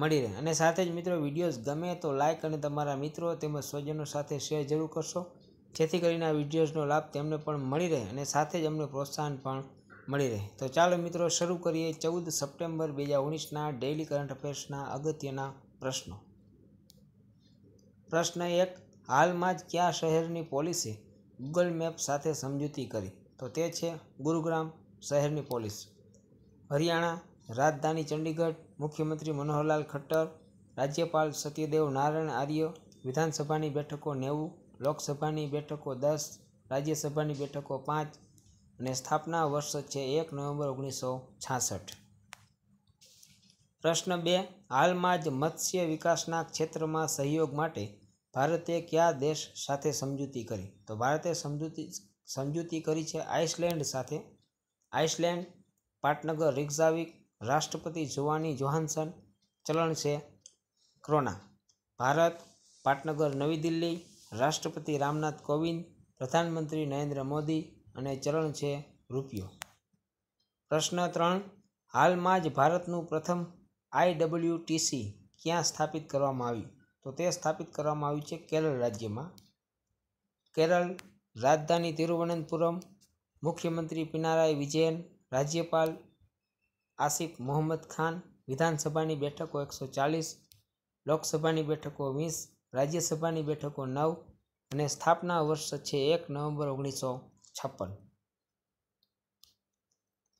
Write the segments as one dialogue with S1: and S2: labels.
S1: મળી રહે અને સાથે જ મિત્રો વિડીયોઝ ગમે તો લાઇક અને તમારા મિત્રો તેમજ સ્વજનો સાથે શેર જરૂર કરશો જેથી કરીને આ વિડીયોઝનો લાભ તેમને પણ મળી રહે અને સાથે જ અમને પ્રોત્સાહન પણ મળી રહે તો ચાલો મિત્રો શરૂ કરીએ ચૌદ સપ્ટેમ્બર બે હજાર ઓગણીસના ડેઇલી કરંટ અફેર્સના અગત્યના પ્રશ્નો પ્રશ્ન એક હાલમાં જ કયા શહેરની પોલીસે ગૂગલ મેપ સાથે સમજૂતી કરી તો તે છે ગુરુગ્રામ શહેરની પોલીસ હરિયાણા રાજધાની ચંડીગઢ મુખ્યમંત્રી મનોહરલાલ ખટ્ટર રાજ્યપાલ સત્યદેવ નારાયણ આર્ય વિધાનસભાની બેઠકો નેવું લોકસભાની બેઠકો દસ રાજ્યસભાની બેઠકો પાંચ અને સ્થાપના વર્ષ છે એક નવેમ્બર ઓગણીસો છાસઠ પ્રશ્ન બે હાલમાં જ મત્સ્ય વિકાસના ક્ષેત્રમાં સહયોગ માટે ભારતે કયા દેશ સાથે સમજૂતી કરી તો ભારતે સમજૂતી સમજૂતી કરી છે આઇસલેન્ડ સાથે આઇસલેન્ડ પાટનગર રિક્ઝાવિક રાષ્ટ્રપતિ જોવાની જોહાન્સન ચલણ છે ક્રોના ભારત પાટનગર નવી દિલ્હી રાષ્ટ્રપતિ રામનાથ કોવિંદ પ્રધાનમંત્રી નરેન્દ્ર મોદી અને ચલણ છે રૂપિયો પ્રશ્ન ત્રણ હાલમાં જ ભારતનું પ્રથમ આઈડબલ્યુટીસી ક્યાં સ્થાપિત કરવામાં આવ્યું તો તે સ્થાપિત કરવામાં આવ્યું છે કેરળ રાજ્યમાં કેરળ રાજધાની તિરુવનંતપુરમ મુખ્યમંત્રી પિનારાય વિજયન રાજ્યપાલ આસિફ મોહમ્મદ ખાન વિધાનસભાની બેઠકો એકસો ચાલીસ લોકસભાની બેઠકો વીસ રાજ્યસભાની બેઠકો નવ અને સ્થાપના વર્ષ છે એક નવેમ્બર ઓગણીસો છપ્પન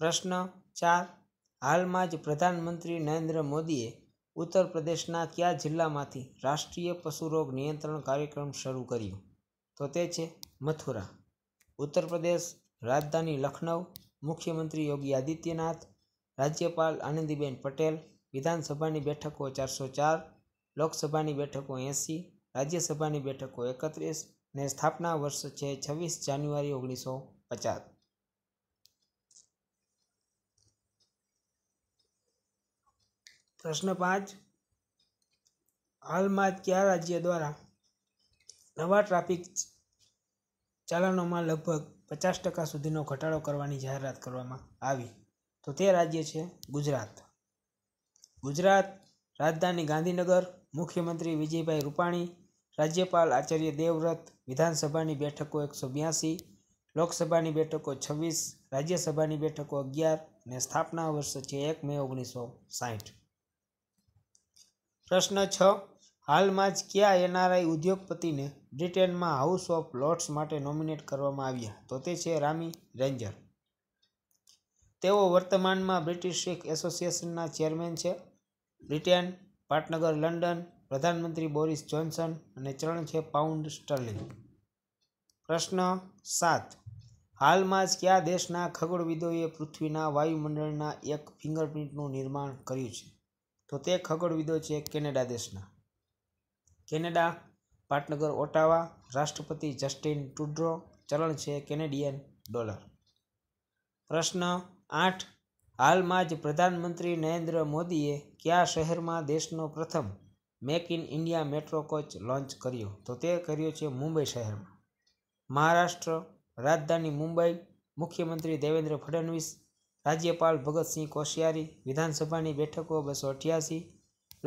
S1: પ્રશ્ન ચાર હાલમાં જ પ્રધાનમંત્રી નરેન્દ્ર મોદીએ ઉત્તર પ્રદેશના કયા જિલ્લામાંથી રાષ્ટ્રીય પશુ રોગ નિયંત્રણ કાર્યક્રમ શરૂ કર્યો તો તે છે મથુરા ઉત્તર પ્રદેશ રાજધાની લખનૌ મુખ્યમંત્રી યોગી આદિત્યનાથ રાજ્યપાલ આનંદીબેન પટેલ વિધાનસભાની બેઠકો ચારસો ચાર લોકસભાની બેઠકો એંસી રાજ્યસભાની બેઠકો એકત્રીસ ને સ્થાપના વર્ષ છે છવ્વીસ જાન્યુઆરી ઓગણીસો પચાસ પ્રશ્ન પાંચ હાલમાં કયા રાજ્ય દ્વારા નવા ટ્રાફિક ચાલાનોમાં લગભગ પચાસ ટકા સુધીનો ઘટાડો કરવાની જાહેરાત કરવામાં આવી તો તે રાજ્ય છે ગુજરાત ગુજરાત રાજધાની ગાંધીનગર મુખ્યમંત્રી વિજયભાઈ રૂપાણી રાજ્યપાલ આચાર્ય દેવવ્રત વિધાનસભાની બેઠકો એકસો બ્યાસી લોકસભાની બેઠકો છવ્વીસ રાજ્યસભાની બેઠકો અગિયાર અને સ્થાપના વર્ષ છે એક મે ઓગણીસો સાહીઠ પ્રશ્ન છ હાલમાં જ કયા એનઆરઆઈ ઉદ્યોગપતિને બ્રિટેનમાં હાઉસ ઓફ લોર્ડ્સ માટે નોમિનેટ કરવામાં આવ્યા તો તે છે રામી રેન્જર તેઓ વર્તમાનમાં બ્રિટિશ શીખ એસોસિએશનના ચેરમેન છે બ્રિટેન પાટનગર લંડન પ્રધાનમંત્રી બોરિસ જોન્સન અને ચરણ છે પાઉન્ડ સ્ટર્લિંગ પ્રશ્ન સાત હાલમાં જ કયા દેશના ખગોળવિદોએ પૃથ્વીના વાયુમંડળના એક ફિંગરપ્રિન્ટનું નિર્માણ કર્યું છે તો તે ખગોળવિદો છે કેનેડા દેશના કેનેડા પાટનગર ઓટાવા રાષ્ટ્રપતિ જસ્ટિન ટુડ્રો ચલણ છે કેનેડિયન ડોલર પ્રશ્ન આઠ હાલમાં જ પ્રધાનમંત્રી નરેન્દ્ર મોદીએ કયા શહેરમાં દેશનો પ્રથમ make in India metro coach launch કર્યો તો તે કર્યો છે મુંબઈ શહેરમાં મહારાષ્ટ્ર રાજધાની મુંબઈ મુખ્યમંત્રી દેવેન્દ્ર ફડણવીસ રાજ્યપાલ ભગતસિંહ કોશિયારી વિધાનસભાની બેઠકો બસો અઠ્યાસી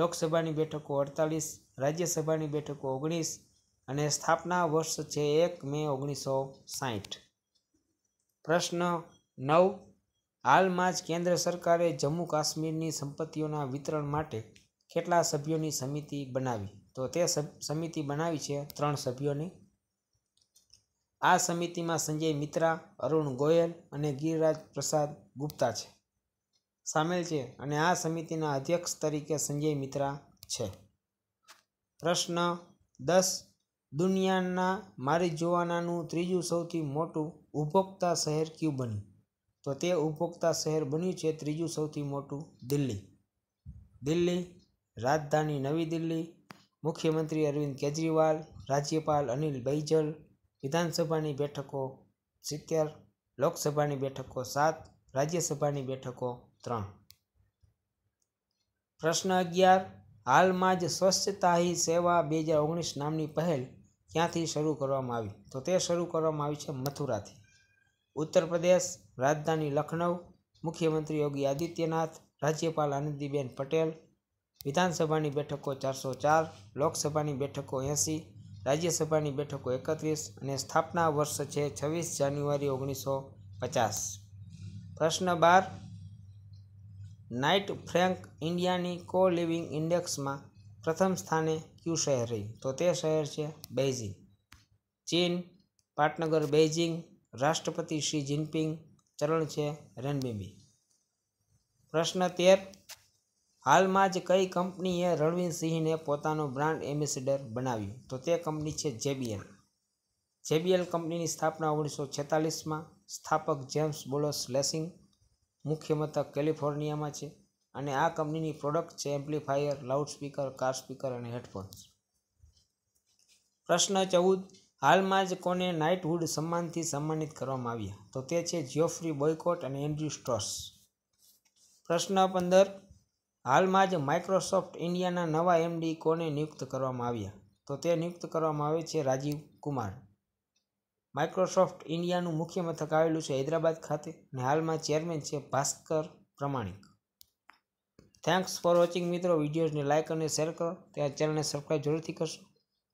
S1: લોકસભાની બેઠકો અડતાલીસ રાજ્યસભાની બેઠકો ઓગણીસ અને સ્થાપના વર્ષ છે એક મે ઓગણીસો સાઠ પ્રશ્ન નવ હાલમાં જ કેન્દ્ર સરકારે જમ્મુ કાશ્મીરની સંપત્તિઓના વિતરણ માટે કેટલા સભ્યોની સમિતિ બનાવી તો તે સમિતિ બનાવી છે ત્રણ સભ્યોની આ સમિતિમાં સંજય મિત્રા અરુણ ગોયલ અને ગિરિરાજ પ્રસાદ ગુપ્તા છે સામેલ છે અને આ સમિતિના અધ્યક્ષ તરીકે સંજય મિત્રા છે પ્રશ્ન દસ દુનિયાના મારી જોવાનાનું ત્રીજું સૌથી મોટું ઉપભોક્તા શહેર ક્યુ બન્યું તો તે ઉપભોક્તા શહેર બન્યું છે ત્રીજું સૌથી મોટું દિલ્હી દિલ્હી રાજધાની નવી દિલ્હી મુખ્યમંત્રી અરવિંદ કેજરીવાલ રાજ્યપાલ અનિલ બૈજલ વિધાનસભાની બેઠકો સિત્તેર લોકસભાની બેઠકો સાત રાજ્યસભાની બેઠકો ત્રણ પ્રશ્ન અગિયાર હાલમાં જ સ્વચ્છતા હી સેવા બે હજાર ઓગણીસ નામની પહેલ ક્યાંથી શરૂ કરવામાં આવી તો તે શરૂ કરવામાં આવી છે મથુરાથી ઉત્તર પ્રદેશ રાજધાની લખનઉ મુખ્યમંત્રી યોગી આદિત્યનાથ રાજ્યપાલ આનંદીબેન પટેલ વિધાનસભાની બેઠકો ચારસો ચાર લોકસભાની બેઠકો એંસી રાજ્યસભાની બેઠકો એકત્રીસ અને સ્થાપના વર્ષ છે છવ્વીસ જાન્યુઆરી ઓગણીસો પચાસ પ્રશ્ન બાર નાઇટ ફ્રેન્ક ઇન્ડિયાની કો લિવિંગ ઇન્ડેક્સમાં પ્રથમ સ્થાને ક્યુ શહેર રહી તો તે શહેર છે બેઇઝિંગ ચીન પાટનગર બેઇજિંગ રાષ્ટ્રપતિ શી જિનપિંગ ચરણ છે રણબેબી પ્રશ્ન તેર હાલમાં જ કઈ કંપનીએ રણવીર સિંહને પોતાનો બ્રાન્ડ એમ્બેસેડર બનાવ્યું તો તે કંપની છે જેબીએલ જેબીએલ કંપનીની સ્થાપના ઓગણીસો છેતાલીસમાં સ્થાપક જેમ્સ બોલોસ લેસિંગ મુખ્ય મથક કેલિફોર્નિયામાં છે અને આ કંપનીની પ્રોડક્ટ છે એમ્પ્લીફાયર લાઉડસ્પીકર કાર સ્પીકર અને હેડફોન્સ પ્રશ્ન ચૌદ હાલમાં જ કોને નાઇટહુડ સન્માનથી સન્માનિત કરવામાં આવ્યા તો તે છે જ્યોફ્રી બોયકોટ અને એન્ડ્રુ સ્ટોસ પ્રશ્ન પંદર હાલમાં જ માઇક્રોસોફ્ટ ઇન્ડિયાના નવા એમડી કોને નિયુક્ત કરવામાં આવ્યા તો તે નિયુક્ત કરવામાં આવે છે રાજીવ કુમાર માઇક્રોસોફ્ટ ઇન્ડિયાનું મુખ્ય મથક આવેલું છે હૈદરાબાદ ખાતે અને હાલમાં ચેરમેન છે ભાસ્કર પ્રમાણિક થેન્ક્સ ફોર વોચિંગ મિત્રો વિડીયોઝને લાઇક અને શેર કરો ત્યાં ચેનલને સબસ્ક્રાઈબ જરૂરથી કરશો